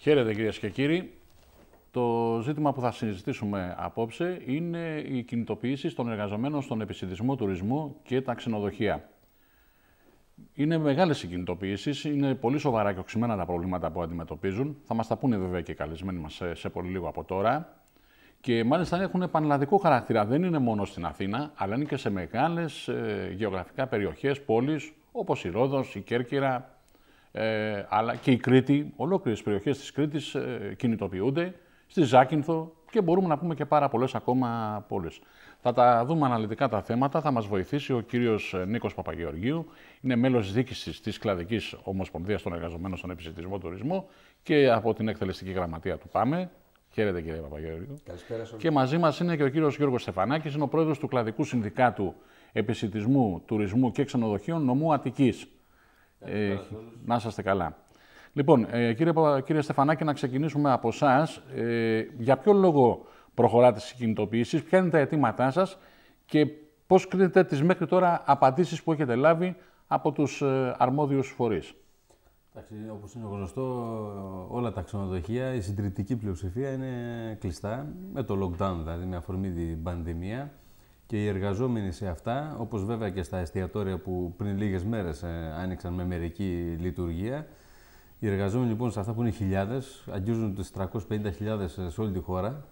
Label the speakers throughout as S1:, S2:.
S1: Χαίρετε κυρίες και κύριοι. Το ζήτημα που θα συζητήσουμε απόψε είναι οι κινητοποίηση των εργαζομένων στον επισυντισμό τουρισμού και τα ξενοδοχεία. Είναι μεγάλες οι κινητοποιήσεις, είναι πολύ σοβαρά και οξυμένα τα προβλήματα που αντιμετωπίζουν. Θα μας τα πούνε βέβαια και οι καλεσμένοι μας σε, πολύ λίγο από τώρα. Και μάλιστα έχουν πανελλαδικό χαρακτήρα. Δεν είναι μόνο στην Αθήνα, αλλά είναι και σε μεγάλες ε, γεωγραφικά περιοχές, πόλεις όπως η Ρόδος, η Κέρκυρα, ε, αλλά και η Κρήτη, ολόκληρες περιοχές της Κρήτης ε, κινητοποιούνται, στη Ζάκυνθο και μπορούμε να πούμε και πάρα πολλές ακόμα πόλεις. Θα τα δούμε αναλυτικά τα θέματα, θα μας βοηθήσει ο κύριος ε, Νίκος Παπαγεωργίου, είναι μέλος δίκησης της Κλαδικής Ομοσπονδίας των Εργαζομένων στον Επισητισμό Τουρισμό και από την εκτελεστική γραμματεία του ΠΑΜΕ. Χαίρετε κύριε Παπαγεωργίου. Καλησπέρα σας. Και μαζί μας είναι και ο κύριος Γιώργος Στεφανάκης, είναι ο πρόεδρος του Κλαδικού Συνδικάτου Επισητισμού, Τουρισμού και Ξενοδοχείων Νομού Αττικής. Ε, να είστε καλά. Λοιπόν, ε, κύριε, κύριε Στεφανάκη, να ξεκινήσουμε από εσάς. Ε, για ποιο λόγο προχωράτε στις κινητοποιήσεις, ποια είναι τα αιτήματά σας και πώς κρίνετε τις μέχρι τώρα απαντήσεις που έχετε λάβει από τους ε, αρμόδιους φορείς.
S2: Εντάξει, όπως είναι γνωστό, όλα τα ξενοδοχεία, η συντριπτική πλειοψηφία είναι κλειστά, με το lockdown δηλαδή, με αφορμή την πανδημία. Και οι εργαζόμενοι σε αυτά, όπως βέβαια και στα εστιατόρια που πριν λίγες μέρες ε, άνοιξαν με μερική λειτουργία, οι εργαζόμενοι λοιπόν σε αυτά που είναι χιλιάδες, αγγίζουν τις 350.000 ε, σε όλη τη χώρα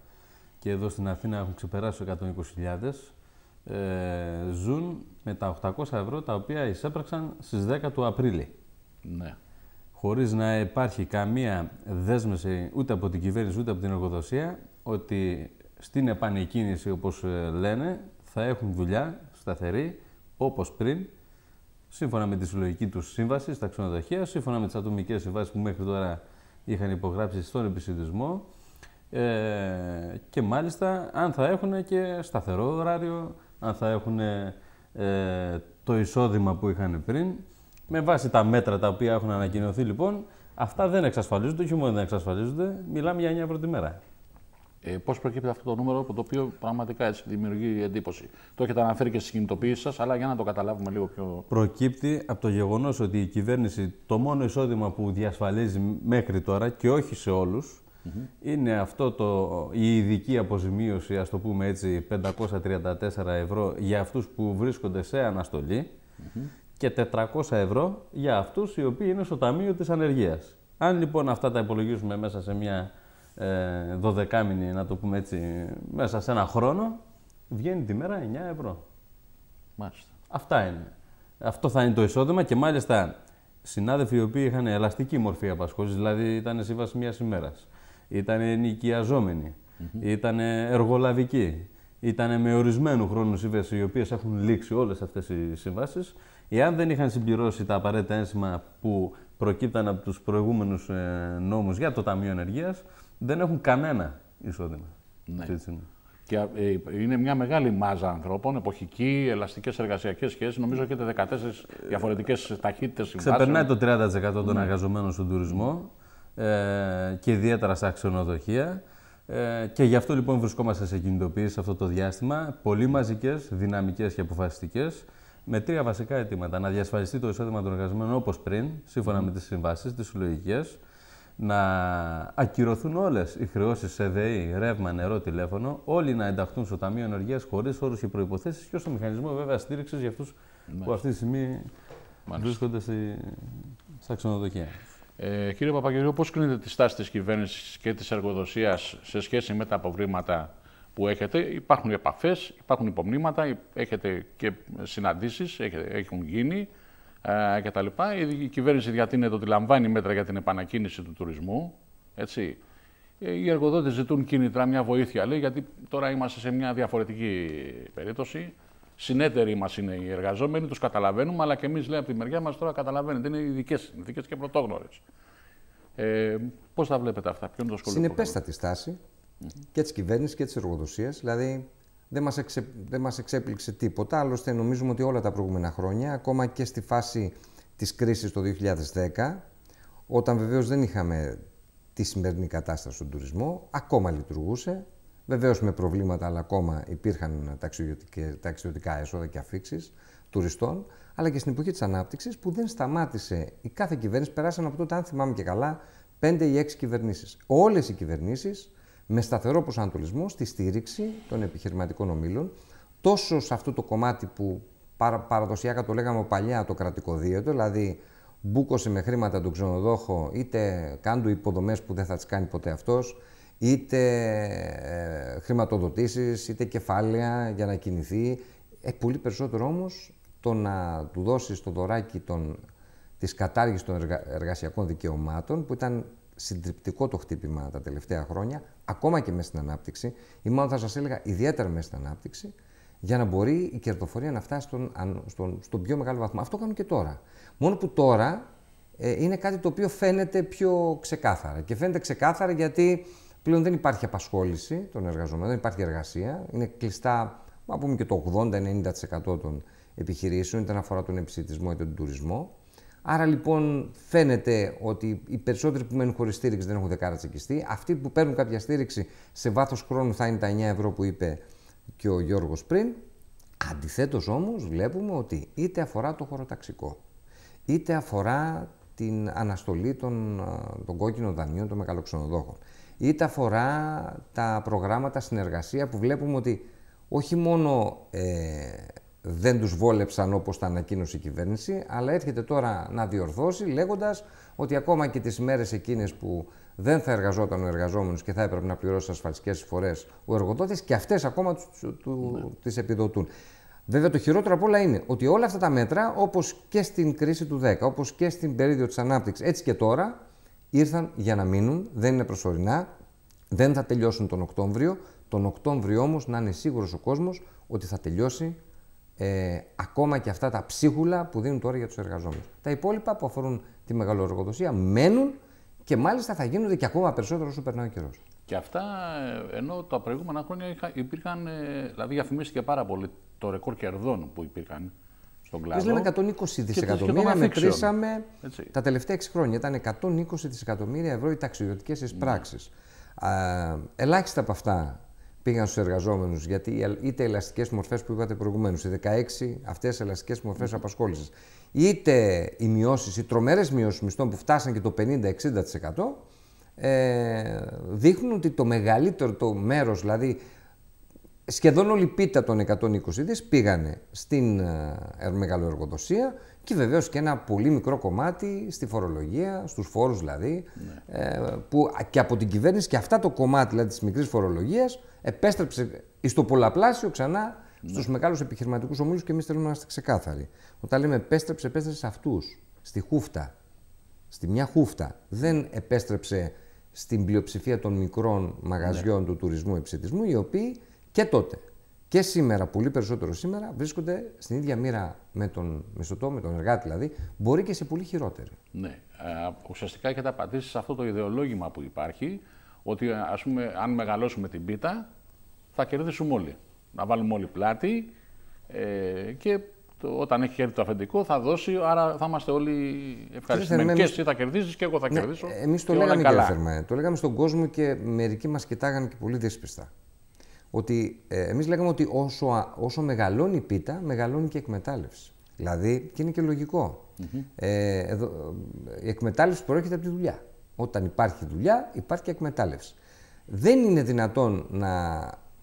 S2: και εδώ στην Αθήνα έχουν ξεπεράσει 120.000, ε, ζουν με τα 800 ευρώ τα οποία εισέπραξαν στις 10 του Απρίλη. Ναι. Χωρίς να υπάρχει καμία δέσμευση ούτε από την κυβέρνηση ούτε από την εργοδοσία ότι στην επανεκκίνηση όπως ε, λένε θα έχουν δουλειά σταθερή όπως πριν, σύμφωνα με τη συλλογική τους σύμβαση στα ξενοδοχεία, σύμφωνα με τις ατομικές συμβάσεις που μέχρι τώρα είχαν υπογράψει στον επισυντισμό ε, και μάλιστα αν θα έχουν και σταθερό ωράριο, αν θα έχουν ε, το εισόδημα που είχαν πριν. Με βάση τα μέτρα τα οποία έχουν ανακοινωθεί λοιπόν,
S1: αυτά δεν εξασφαλίζονται, όχι μόνο δεν εξασφαλίζονται, μιλάμε για μια πρώτη μέρα. Ε, Πώς προκύπτει αυτό το νούμερο, από το οποίο πραγματικά έτσι δημιουργεί εντύπωση. Το έχετε αναφέρει και στις κινητοποιήσεις σας, αλλά για να το καταλάβουμε λίγο πιο.
S2: Προκύπτει από το γεγονός ότι η κυβέρνηση το μόνο εισόδημα που διασφαλίζει μέχρι τώρα και όχι σε όλους. Mm -hmm. Είναι αυτό το, η ειδική αποζημίωση, ας το πούμε έτσι, 534 ευρώ για αυτούς που βρίσκονται σε αναστολή mm -hmm. και 400 ευρώ για αυτούς οι οποίοι είναι στο Ταμείο της Ανεργίας. Αν λοιπόν αυτά τα υπολογίζουμε μέσα σε μια ε, να το πούμε έτσι, μέσα σε ένα χρόνο, βγαίνει τη μέρα 9 ευρώ. Μάλιστα. Αυτά είναι. Αυτό θα είναι το εισόδημα και μάλιστα συνάδελφοι οι οποίοι είχαν ελαστική μορφή απασχόλησης, δηλαδή ήταν σύμβαση μιας ημέρας, ήταν νοικιαζόμενοι, mm-hmm. ήταν εργολαβικοί, ήταν με ορισμένου χρόνου σύμβαση, οι οποίες έχουν λήξει όλες αυτές οι συμβάσεις. Εάν δεν είχαν συμπληρώσει τα απαραίτητα ένσημα που προκύπταν από τους
S1: προηγούμενους ε, νόμους για το Ταμείο Ενεργείας, δεν έχουν κανένα εισόδημα. Ναι. Και ε, είναι μια μεγάλη μάζα ανθρώπων, εποχική, ελαστικές εργασιακές σχέσεις. Νομίζω έχετε 14 διαφορετικές ταχύτητες συμβάσεων. Ξεπερνάει το
S2: 30% των εργαζομένων στον τουρισμό ε, και ιδιαίτερα στα ξενοδοχεία. Ε, και γι' αυτό λοιπόν βρισκόμαστε σε κινητοποίηση αυτό το διάστημα. Πολύ μαζικές, δυναμικές και αποφασιστικές. Με τρία βασικά αιτήματα. Να διασφαλιστεί το εισόδημα των εργαζομένων όπως πριν, σύμφωνα με τις συμβάσεις, τις συλλογικές να ακυρωθούν όλες οι χρεώσεις σε ΔΕΗ, ρεύμα, νερό, τηλέφωνο, όλοι να ενταχθούν στο Ταμείο Ενεργείας χωρίς όρους και προποθέσει και στο μηχανισμό βέβαια στήριξης για αυτούς που αυτή τη στιγμή Μάλιστα. βρίσκονται στα ξενοδοχεία.
S1: Ε, κύριε Παπαγγελίου, πώς κρίνετε τη στάση της κυβέρνησης και της εργοδοσίας σε σχέση με τα προβλήματα που έχετε. Υπάρχουν επαφές, υπάρχουν υπομνήματα, έχετε και συναντήσεις, έχουν γίνει. Ε, κτλ. Η κυβέρνηση διατείνεται ότι λαμβάνει μέτρα για την επανακίνηση του τουρισμού. Έτσι. Ε, οι εργοδότες ζητούν κίνητρα, μια βοήθεια, λέει, γιατί τώρα είμαστε σε μια διαφορετική περίπτωση. Συνέτεροι μας είναι οι εργαζόμενοι, τους καταλαβαίνουμε, αλλά και εμείς λέει από τη μεριά μας τώρα καταλαβαίνετε, είναι ειδικές συνθήκες και πρωτόγνωρες. Ε, Πώς τα βλέπετε αυτά, Ποιο είναι το σχολείο. Συνεπέστατη
S3: στάση και της κυβέρνησης και της εργοδοσίας. Δηλαδή, δεν μας, εξε... μας εξέπληξε τίποτα, άλλωστε νομίζουμε ότι όλα τα προηγούμενα χρόνια, ακόμα και στη φάση της κρίσης το 2010, όταν βεβαίως δεν είχαμε τη σημερινή κατάσταση στον τουρισμό, ακόμα λειτουργούσε, βεβαίως με προβλήματα, αλλά ακόμα υπήρχαν ταξιδιωτικά έσοδα και αφήξεις τουριστών, αλλά και στην εποχή της ανάπτυξης που δεν σταμάτησε η κάθε κυβέρνηση, περάσαν από τότε, αν θυμάμαι και καλά, πέντε ή 6 κυβερνήσεις. Όλες οι κυβερνήσεις με σταθερό προσανατολισμό στη στήριξη των επιχειρηματικών ομίλων, τόσο σε αυτό το κομμάτι που παραδοσιακά το λέγαμε παλιά το κρατικό δίαιτο, δηλαδή μπούκωσε με χρήματα τον ξενοδόχο, είτε κάντου υποδομές που δεν θα τις κάνει ποτέ αυτός, είτε ε, χρηματοδοτήσεις, είτε κεφάλαια για να κινηθεί. Ε, πολύ περισσότερο όμως, το να του δώσεις το δωράκι τη της των εργασιακών δικαιωμάτων, που ήταν συντριπτικό το χτύπημα τα τελευταία χρόνια, ακόμα και μέσα στην ανάπτυξη, ή μάλλον θα σας έλεγα ιδιαίτερα μέσα στην ανάπτυξη, για να μπορεί η κερδοφορία να φτάσει στον, στον, στον πιο μεγάλο βαθμό. Αυτό κάνουν και τώρα. Μόνο που τώρα ε, είναι κάτι το οποίο φαίνεται πιο ξεκάθαρα. Και φαίνεται ξεκάθαρα γιατί πλέον δεν υπάρχει απασχόληση των εργαζομένων, δεν υπάρχει εργασία. Είναι κλειστά, να πούμε και το 80-90% των επιχειρήσεων, είτε αφορά τον επισητισμό είτε τον τουρισμό. Άρα λοιπόν φαίνεται ότι οι περισσότεροι που μένουν χωρίς στήριξη δεν έχουν δεκάρα τσεκιστεί. Αυτοί που παίρνουν κάποια στήριξη σε βάθος χρόνου θα είναι τα 9 ευρώ που είπε και ο Γιώργος πριν. Αντιθέτως όμως βλέπουμε ότι είτε αφορά το χωροταξικό, είτε αφορά την αναστολή των, των κόκκινων δανείων των μεγαλοξενοδόχων, είτε αφορά τα προγράμματα συνεργασία που βλέπουμε ότι όχι μόνο ε, δεν τους βόλεψαν όπως τα ανακοίνωσε η κυβέρνηση, αλλά έρχεται τώρα να διορθώσει λέγοντας ότι ακόμα και τις μέρες εκείνες που δεν θα εργαζόταν ο εργαζόμενος και θα έπρεπε να πληρώσει ασφαλιστικές φορές ο εργοδότης και αυτές ακόμα τους, του, ναι. τις επιδοτούν. Βέβαια, το χειρότερο από όλα είναι ότι όλα αυτά τα μέτρα, όπως και στην κρίση του 10, όπως και στην περίοδο της ανάπτυξης, έτσι και τώρα, ήρθαν για να μείνουν, δεν είναι προσωρινά, δεν θα τελειώσουν τον Οκτώβριο. Τον Οκτώβριο όμως να είναι σίγουρος ο κόσμος ότι θα τελειώσει ε, ακόμα και αυτά τα ψίχουλα που δίνουν τώρα για τους εργαζόμενους. Τα υπόλοιπα που αφορούν τη μεγαλοεργοδοσία μένουν και μάλιστα θα γίνονται και ακόμα περισσότερο όσο περνάει ο καιρός.
S1: Και αυτά ε, ενώ τα προηγούμενα χρόνια υπήρχαν, ε, δηλαδή διαφημίστηκε πάρα πολύ το ρεκόρ κερδών που υπήρχαν
S3: στον κλάδο. Εμεί λέμε 120 δισεκατομμύρια, μετρήσαμε Έτσι. τα τελευταία 6 χρόνια. Ήταν 120 δισεκατομμύρια ευρώ οι ταξιδιωτικές εισπράξεις. Ναι. Ελάχιστα από αυτά πήγαν στους εργαζόμενους. Γιατί είτε ελαστικές μορφές που είπατε προηγουμένως, οι 16 αυτέ ελαστικές μορφές είτε οι μειώσεις, οι τρομερές μειώσεις μισθών που φτάσαν και το 50-60%, ε, δείχνουν ότι το μεγαλύτερο το μέρος, δηλαδή σχεδόν όλη η πίτα των 120 δις πήγανε στην ε, μεγαλοεργοδοσία και βεβαίως και ένα πολύ μικρό κομμάτι στη φορολογία, στους φόρους δηλαδή, ναι. ε, που και από την κυβέρνηση και αυτά το κομμάτι δηλαδή, της μικρής φορολογίας επέστρεψε στο πολλαπλάσιο ξανά ναι. στους μεγάλους επιχειρηματικούς ομίλους και εμείς θέλουμε να είμαστε ξεκάθαροι. Όταν λέμε επέστρεψε, επέστρεψε σε αυτούς, στη χούφτα. Στη μια χούφτα. Δεν επέστρεψε στην πλειοψηφία των μικρών μαγαζιών ναι. του τουρισμού επισητισμού, οι οποίοι και τότε και σήμερα, πολύ περισσότερο σήμερα, βρίσκονται στην ίδια μοίρα με τον μισθωτό, με τον εργάτη δηλαδή, μπορεί και σε πολύ χειρότερη.
S1: Ναι. Ε, ουσιαστικά έχετε απαντήσει σε αυτό το ιδεολόγημα που υπάρχει, ότι ας πούμε, αν μεγαλώσουμε την πίτα, θα κερδίσουμε όλοι. Να βάλουμε όλοι πλάτη ε, και το, όταν έχει χέρι το αφεντικό θα δώσει, άρα θα είμαστε όλοι ευχαριστημένοι. Και εσύ θα κερδίσει και εγώ θα ναι, κερδίσω.
S3: Εμείς το λέγαμε καλά. Το λέγαμε στον κόσμο και μερικοί μας κοιτάγανε και πολύ δύσπιστα ότι ε, εμείς λέγαμε ότι όσο, όσο μεγαλώνει η πίτα, μεγαλώνει και η εκμετάλλευση. Δηλαδή, και είναι και λογικο Ε, εδώ, η εκμετάλλευση προέρχεται από τη δουλειά. Όταν υπάρχει δουλειά, υπάρχει και εκμετάλλευση. Δεν είναι δυνατόν να,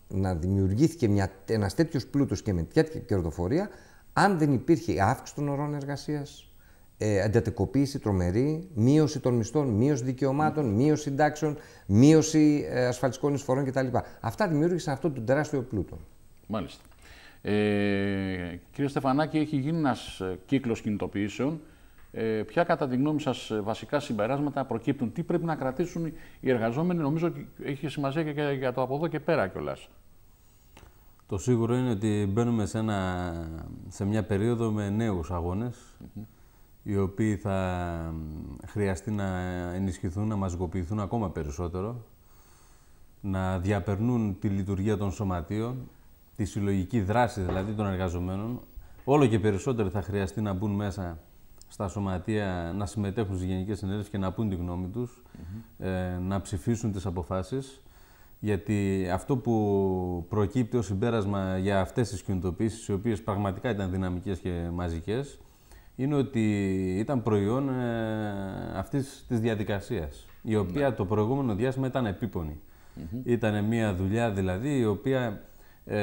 S3: να δημιουργήθηκε μια, ένας τέτοιος πλούτος και με τέτοια κερδοφορία αν δεν υπήρχε αύξηση των ωρών εργασίας, ε, εντατικοποίηση τρομερή, μείωση των μισθών, μείωση δικαιωμάτων, μείωση συντάξεων, μείωση ε, ασφαλιστικών εισφορών κτλ. Αυτά δημιούργησαν αυτό τον τεράστιο πλούτο.
S1: Μάλιστα. Ε, κύριε Στεφανάκη, έχει γίνει ένας ε, κύκλος κινητοποιήσεων. Ε, ποια κατά τη γνώμη σας ε, βασικά συμπεράσματα προκύπτουν, τι πρέπει να κρατήσουν οι εργαζόμενοι, νομίζω ότι έχει σημασία και για το από εδώ και πέρα κιόλας.
S2: Το σίγουρο είναι ότι μπαίνουμε σε, ένα, σε μια περίοδο με νέους αγώνες οι οποίοι θα χρειαστεί να ενισχυθούν, να μαζικοποιηθούν ακόμα περισσότερο, να διαπερνούν τη λειτουργία των σωματείων, τη συλλογική δράση δηλαδή των εργαζομένων. Όλο και περισσότερο θα χρειαστεί να μπουν μέσα στα σωματεία, να συμμετέχουν στις γενικές συνέλευσεις και να πούν τη γνώμη τους, ε, να ψηφίσουν τις αποφάσεις. Γιατί αυτό που προκύπτει ως συμπέρασμα για αυτές τις κινητοποίησεις, οι οποίες πραγματικά ήταν δυναμικές και μαζικές, είναι ότι ήταν προϊόν ε, αυτής της διαδικασίας, η οποία ναι. το προηγούμενο διάστημα ήταν επίπονη. Mm -hmm. Ήταν μια δουλειά δηλαδή η οποία ε,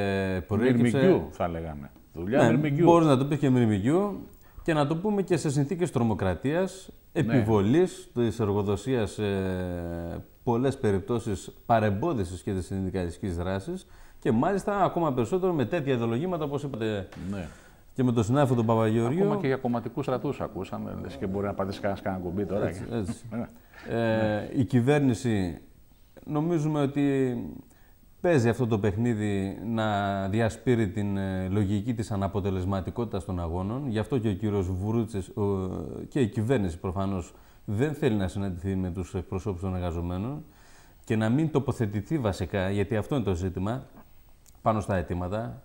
S2: προέκυψε... Μυρμικιού θα λέγαμε. Δουλειά ναι, να το πεις και μυρμικιού και να το πούμε και σε συνθήκες τρομοκρατίας, επιβολή ναι. της εργοδοσίας ε, πολλές περιπτώσεις παρεμπόδισης και της συνδικαλιστικής δράσης και μάλιστα ακόμα περισσότερο με τέτοια ιδεολογήματα όπως είπατε
S1: ναι και με τον συνάδελφο τον Παπαγεωργίου. Ακόμα και για κομματικούς στρατούς ακούσαμε. και μπορεί να πατήσεις κανένας κανένα κουμπί τώρα. Έτσι, ε. Ναι. ε, η κυβέρνηση
S2: νομίζουμε ότι παίζει αυτό το παιχνίδι να διασπείρει την ε, λογική της αναποτελεσματικότητας των αγώνων. Γι' αυτό και ο κύριος Βουρούτσης και η κυβέρνηση προφανώς δεν θέλει να συναντηθεί με τους εκπροσώπους των εργαζομένων και να μην τοποθετηθεί βασικά, γιατί αυτό είναι το ζήτημα, πάνω στα αιτήματα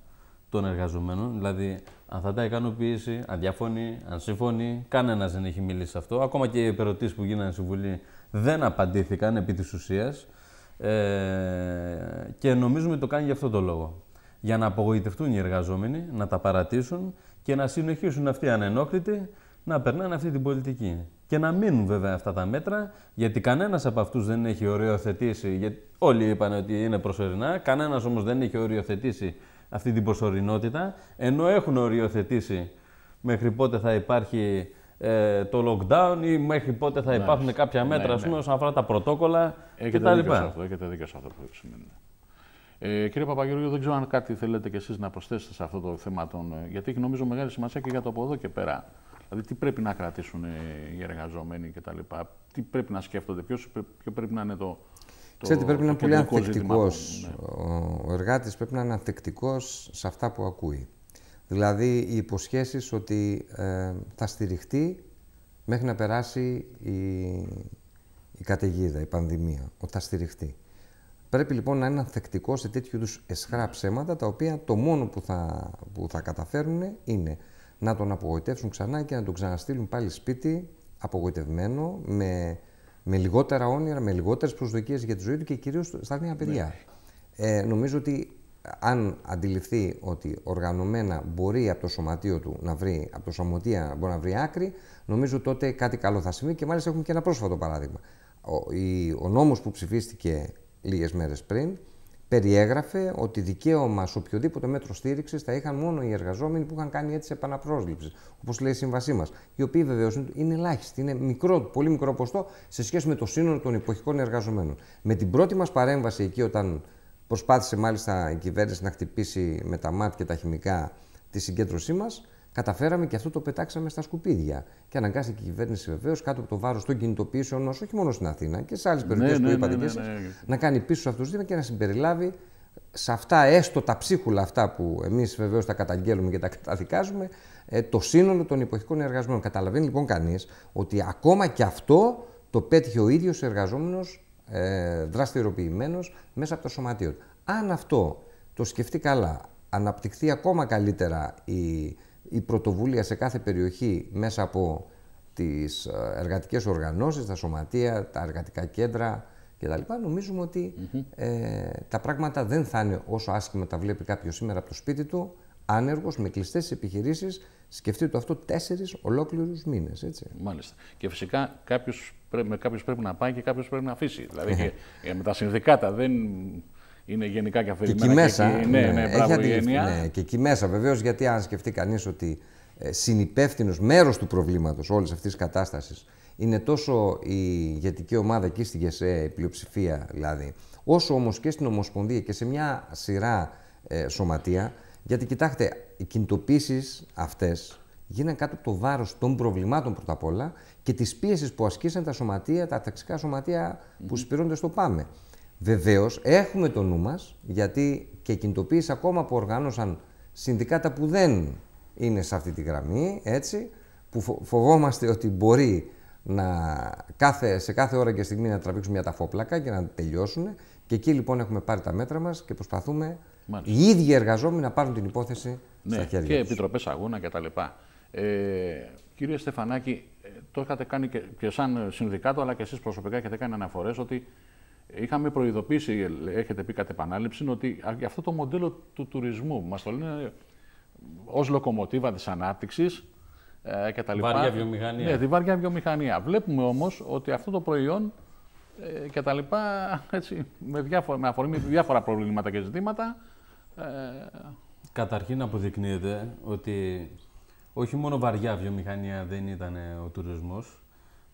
S2: των εργαζομένων. Δηλαδή, αν θα τα ικανοποιήσει, αν διαφωνεί, αν συμφωνεί, κανένας δεν έχει μιλήσει σε αυτό. Ακόμα και οι ερωτήσει που γίνανε στη Βουλή δεν απαντήθηκαν επί της ουσίας. Ε, και νομίζουμε ότι το κάνει για αυτό το λόγο. Για να απογοητευτούν οι εργαζόμενοι, να τα παρατήσουν και να συνεχίσουν αυτοί ανενόχλητοι να περνάνε αυτή την πολιτική. Και να μείνουν βέβαια αυτά τα μέτρα, γιατί κανένας από αυτούς δεν έχει οριοθετήσει. Γιατί όλοι είπαν ότι είναι προσωρινά, κανένας όμως δεν έχει οριοθετήσει αυτή την προσωρινότητα, ενώ έχουν οριοθετήσει μέχρι πότε θα υπάρχει ε, το lockdown ή μέχρι πότε θα ναι, υπάρχουν κάποια μέτρα, ναι, ας πούμε, ναι. όσον αφορά τα πρωτόκολλα
S1: κτλ. Έχετε δίκιο σε αυτό που σημαίνει. Ε, κύριε Παπαγιώργο, δεν ξέρω αν κάτι θέλετε κι εσείς να προσθέσετε σε αυτό το θέμα, Τον, ε, γιατί έχει νομίζω μεγάλη σημασία και για το από εδώ και πέρα. Δηλαδή, τι πρέπει να κρατήσουν ε, οι εργαζόμενοι κτλ. Τι πρέπει να σκέφτονται, ποιος πρέπει να είναι το, Ξέρετε, πρέπει να είναι πολύ ανθεκτικό.
S3: Ο ναι. εργάτης πρέπει να είναι ανθεκτικός σε αυτά που ακούει. Δηλαδή, οι υποσχέσεις ότι ε, θα στηριχτεί μέχρι να περάσει η, η καταιγίδα, η πανδημία, ότι θα στηριχτεί. Πρέπει λοιπόν να είναι ανθεκτικός σε τέτοιου είδους εσχρά ψέματα, τα οποία το μόνο που θα, που θα καταφέρουν είναι να τον απογοητεύσουν ξανά και να τον ξαναστείλουν πάλι σπίτι απογοητευμένο, με με λιγότερα όνειρα, με λιγότερες προσδοκίες για τη ζωή του και κυρίως στα νέα ναι. παιδιά. Ε, νομίζω ότι αν αντιληφθεί ότι οργανωμένα μπορεί από το σωματείο του να βρει, από το σωματεία μπορεί να βρει άκρη, νομίζω τότε κάτι καλό θα συμβεί και μάλιστα έχουμε και ένα πρόσφατο παράδειγμα. Ο, ο νόμος που ψηφίστηκε λίγες μέρες πριν, περιέγραφε ότι δικαίωμα σε οποιοδήποτε μέτρο στήριξης θα είχαν μόνο οι εργαζόμενοι που είχαν κάνει έτσι επαναπρόσληψης, όπως λέει η σύμβασή μας. Οι οποίοι βεβαίως είναι ελάχιστοι, είναι μικρό, πολύ μικρό ποστό σε σχέση με το σύνολο των εποχικών εργαζομένων. Με την πρώτη μας παρέμβαση εκεί, όταν προσπάθησε μάλιστα η κυβέρνηση να χτυπήσει με τα ΜΑΤ και τα χημικά τη συγκέντρωσή μας, καταφέραμε και αυτό το πετάξαμε στα σκουπίδια. Και αναγκάστηκε η κυβέρνηση βεβαίως κάτω από το βάρος των κινητοποιήσεων μας, όχι μόνο στην Αθήνα και σε άλλες ναι, περιοχές που ναι, είπατε ναι, και να κάνει πίσω αυτούς τους και να συμπεριλάβει σε αυτά, έστω τα ψίχουλα αυτά που εμείς βεβαίως τα καταγγέλουμε και τα καταδικάζουμε, ε, το σύνολο των υποχικών εργαζομένων. Καταλαβαίνει λοιπόν κανείς ότι ακόμα και αυτό το πέτυχε ο ίδιος εργαζόμενος ε, μέσα από το σωματείο. Αν αυτό το σκεφτεί καλά, αναπτυχθεί ακόμα καλύτερα η η πρωτοβουλία σε κάθε περιοχή μέσα από τις ε, εργατικές οργανώσεις, τα σωματεία, τα εργατικά κέντρα κτλ. Νομίζουμε ε, τα πράγματα δεν θα είναι όσο άσχημα τα βλέπει κάποιος σήμερα από το σπίτι του, ανέργος, με κλειστές επιχειρήσεις. Σκεφτείτε το αυτό τέσσερις ολόκληρους μήνες. Μάλιστα.
S1: Και φυσικά κάποιος πρέπει, πρέπει να πάει και κάποιος πρέπει να αφήσει. Δηλαδή και, ε, με τα συνδικάτα δεν είναι γενικά και αφηρημένα. Και εκεί μέσα. Και ναι, ναι, ναι, η ναι,
S3: και εκεί μέσα βεβαίως, γιατί αν σκεφτεί κανείς ότι ε, συνυπεύθυνος μέρος του προβλήματος όλης αυτής της κατάστασης είναι τόσο η ηγετική ομάδα εκεί στη ΓΕΣΕ, η πλειοψηφία δηλαδή, όσο όμως και στην Ομοσπονδία και σε μια σειρά ε, σωματεία. Γιατί κοιτάξτε, οι κινητοποίησεις αυτές γίνανε κάτω από το βάρος των προβλημάτων πρώτα απ' όλα και της πίεσης που ασκήσαν τα σωματεία, τα ταξικά που συσπηρώνονται στο ΠΑΜΕ. Βεβαίως, έχουμε το νου μας, γιατί και κινητοποίηση ακόμα που οργάνωσαν συνδικάτα που δεν είναι σε αυτή τη γραμμή, έτσι, που φοβόμαστε ότι μπορεί να κάθε, σε κάθε ώρα και στιγμή να τραβήξουν μια ταφόπλακα και να τελειώσουν. Και εκεί λοιπόν έχουμε πάρει τα μέτρα μας και προσπαθούμε Μάλιστα. οι ίδιοι εργαζόμενοι να πάρουν την υπόθεση ναι, στα χέρια Και
S1: επιτροπές αγώνα κτλ. Ε, κύριε Στεφανάκη, ε, το είχατε κάνει και, και σαν συνδικάτο, αλλά και εσείς προσωπικά έχετε κάνει αναφορές ότι Είχαμε προειδοποιήσει, έχετε πει κατά επανάληψη, ότι αυτό το μοντέλο του τουρισμού μας το λένε ε, ως λοκομοτίβα της ανάπτυξης ε, και Βάρια βιομηχανία. Ναι, τη βάρια βιομηχανία. Βλέπουμε όμως ότι αυτό το προϊόν ε, έτσι, με, διάφορα, με διάφορα προβλήματα και ζητήματα. Καταρχήν αποδεικνύεται ότι
S2: όχι μόνο βαριά βιομηχανία δεν ήταν ο τουρισμός,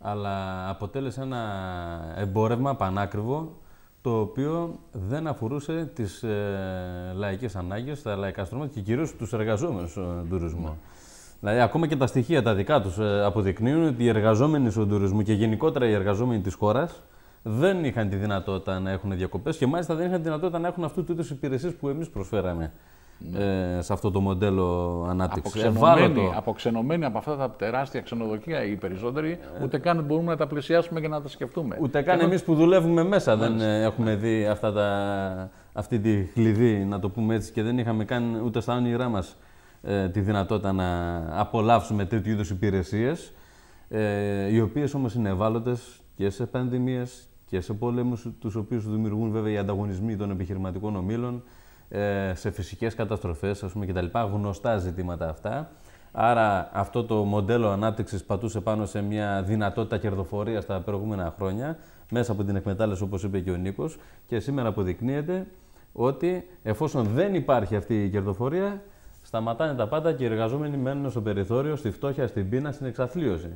S2: αλλά αποτέλεσε ένα εμπόρευμα πανάκριβο το οποίο δεν αφορούσε τις ε, λαϊκές ανάγκες, τα λαϊκά στρώματα και κυρίως τους εργαζόμενους στον τουρισμό. Δηλαδή, ακόμα και τα στοιχεία τα δικά τους ε, αποδεικνύουν ότι οι εργαζόμενοι στον τουρισμό και γενικότερα οι εργαζόμενοι της χώρας δεν είχαν τη δυνατότητα να έχουν διακοπές και μάλιστα δεν είχαν τη δυνατότητα να έχουν αυτού του υπηρεσίες που εμείς προσφέραμε. Ναι. ε, σε αυτό το μοντέλο ανάπτυξης. Αποξενωμένοι,
S1: αποξενωμένοι από αυτά τα τεράστια ξενοδοχεία οι περισσότεροι, ε. ούτε καν μπορούμε να τα πλησιάσουμε και να τα σκεφτούμε. Ούτε καν εμείς που
S2: δουλεύουμε μέσα δεν έχουμε δει αυτά τα, αυτή τη κλειδί, να το πούμε έτσι, και δεν είχαμε καν ούτε στα όνειρά μας ε, τη δυνατότητα να απολαύσουμε τέτοιου είδους υπηρεσίες. Ε, οι οποίες όμως είναι ευάλωτες και σε πανδημίες και σε πολέμους, τους οποίους δημιουργούν βέβαια οι ανταγωνισμοί των επιχειρηματικών ομήλων, ε, σε φυσικές καταστροφές ας πούμε, και τα λοιπά, γνωστά ζητήματα αυτά. Άρα αυτό το μοντέλο ανάπτυξης πατούσε πάνω σε μια δυνατότητα κερδοφορίας τα προηγούμενα χρόνια, μέσα από την εκμετάλλευση όπως είπε και ο Νίκος, και σήμερα αποδεικνύεται ότι εφόσον δεν υπάρχει αυτή η κερδοφορία, σταματάνε τα πάντα και οι εργαζόμενοι μένουν στο περιθώριο, στη φτώχεια, στην πείνα, στην εξαθλίωση.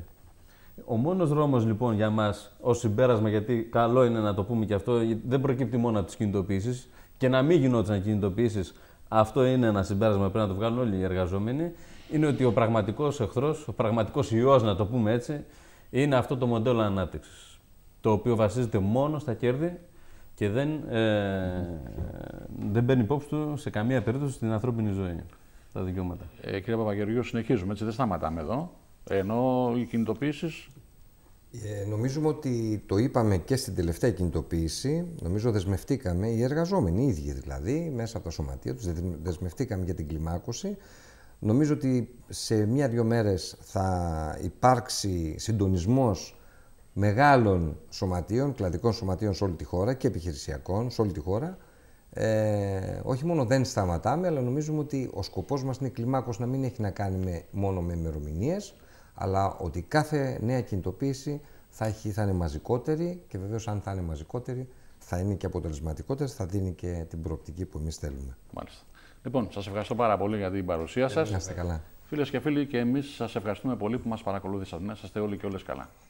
S2: Ο μόνος δρόμος λοιπόν για μας ως συμπέρασμα, γιατί καλό είναι να το πούμε και αυτό, δεν προκύπτει μόνο από τις κινητοποιήσεις, και να μην να κινητοποιήσεις, αυτό είναι ένα συμπέρασμα που πρέπει να το βγάλουν όλοι οι εργαζόμενοι, είναι ότι ο πραγματικός εχθρός, ο πραγματικός ιός, να το πούμε έτσι, είναι αυτό το μοντέλο ανάπτυξης. Το οποίο βασίζεται μόνο στα κέρδη και δεν, ε, δεν παίρνει
S1: υπόψη του σε καμία περίπτωση την ανθρώπινη ζωή. Τα δικαιώματα. Ε, κύριε Παπαγεωργίου, συνεχίζουμε έτσι, δεν σταματάμε εδώ. Ενώ οι κινητοποιήσεις
S3: ε, νομίζουμε ότι το είπαμε και στην τελευταία κινητοποίηση. Νομίζω δεσμευτήκαμε, οι εργαζόμενοι οι ίδιοι δηλαδή, μέσα από τα σωματεία του, δεσμευτήκαμε για την κλιμάκωση. Νομίζω ότι σε μία-δύο μέρες θα υπάρξει συντονισμός μεγάλων σωματείων, κλαδικών σωματείων σε όλη τη χώρα και επιχειρησιακών σε όλη τη χώρα. Ε, όχι μόνο δεν σταματάμε, αλλά νομίζουμε ότι ο σκοπός μας είναι η κλιμάκωση να μην έχει να κάνει μόνο με ημερομηνίες αλλά ότι κάθε νέα κινητοποίηση θα, έχει, θα είναι μαζικότερη και βεβαίως αν θα είναι μαζικότερη θα είναι και αποτελεσματικότερη, θα δίνει και την προοπτική που εμείς θέλουμε. Μάλιστα.
S1: Λοιπόν, σας ευχαριστώ πάρα πολύ για την παρουσία σας. Είστε καλά. Φίλες και φίλοι, και εμείς
S3: σας ευχαριστούμε πολύ που μας παρακολούθησατε. Να είστε όλοι και όλες καλά.